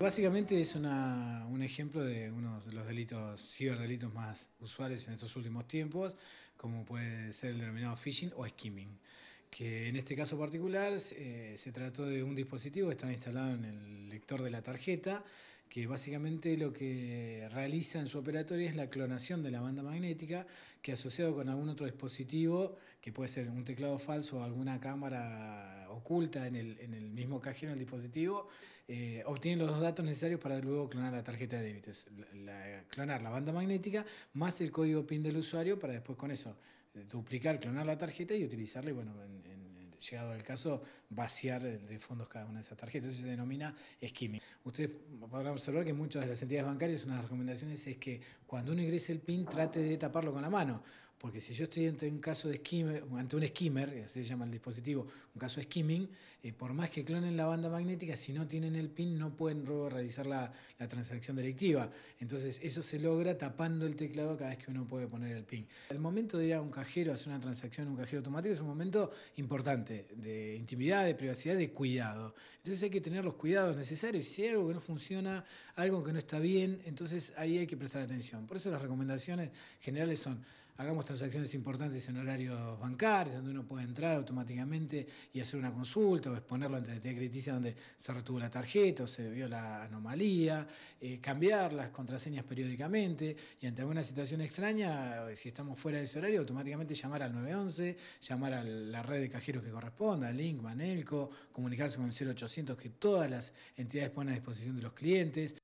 Básicamente es un ejemplo de uno de los delitos, ciberdelitos más usuales en estos últimos tiempos, como puede ser el denominado phishing o skimming, que en este caso particular eh, se trató de un dispositivo que estaba instalado en el lector de la tarjeta que básicamente lo que realiza en su operatoria es la clonación de la banda magnética, que asociado con algún otro dispositivo, que puede ser un teclado falso o alguna cámara oculta en el, mismo cajero del dispositivo, eh, obtiene obtienen los datos necesarios para luego clonar la tarjeta de débito. Es clonar la banda magnética más el código PIN del usuario para después con eso eh, duplicar, clonar la tarjeta y utilizarla y bueno, llegado el caso, vaciar de fondos cada una de esas tarjetas. Eso se denomina skimming. Ustedes podrán observar que muchas de las entidades bancarias, una de las recomendaciones es que cuando uno ingrese el PIN, trate de taparlo con la mano. Porque si yo estoy ante un caso de skimmer, ante un skimmer, así se llama el dispositivo, un caso de skimming, eh, por más que clonen la banda magnética, si no tienen el PIN no pueden realizar la, transacción delictiva. Entonces eso se logra tapando el teclado cada vez que uno puede poner el PIN. El momento de ir a un cajero, a hacer una transacción en un cajero automático es un momento importante de intimidad, de privacidad, de cuidado. Entonces hay que tener los cuidados necesarios. Si hay algo que no funciona, algo que no está bien, entonces ahí hay que prestar atención. Por eso las recomendaciones generales son hagamos transacciones importantes en horarios bancarios, donde uno puede entrar automáticamente y hacer una consulta o exponerlo ante la crediticia donde se retuvo la tarjeta o se vio la anomalía, eh, cambiar las contraseñas periódicamente y ante alguna situación extraña, eh, si estamos fuera de ese horario, automáticamente llamar al 911, llamar a la red de cajeros que corresponda, Link, Manelco, comunicarse con el 0800 que todas las entidades ponen a disposición de los clientes.